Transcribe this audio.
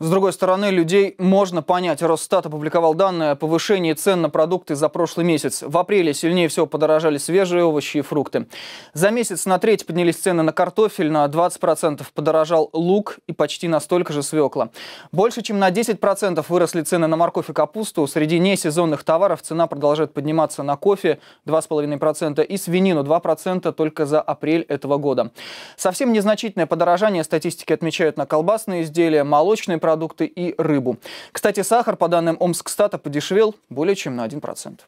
С другой стороны, людей можно понять. Росстат опубликовал данные о повышении цен на продукты за прошлый месяц. В апреле сильнее всего подорожали свежие овощи и фрукты. За месяц на треть поднялись цены на картофель, на 20% подорожал лук и почти на столько же свекла. Больше чем на 10% выросли цены на морковь и капусту. Среди несезонных товаров цена продолжает подниматься на кофе 2,5% и свинину 2% только за апрель этого года. Совсем незначительное подорожание статистики отмечают на колбасные изделия, молочные продукты и рыбу. Кстати, сахар, по данным Омскстата, подешевел более чем на 1%.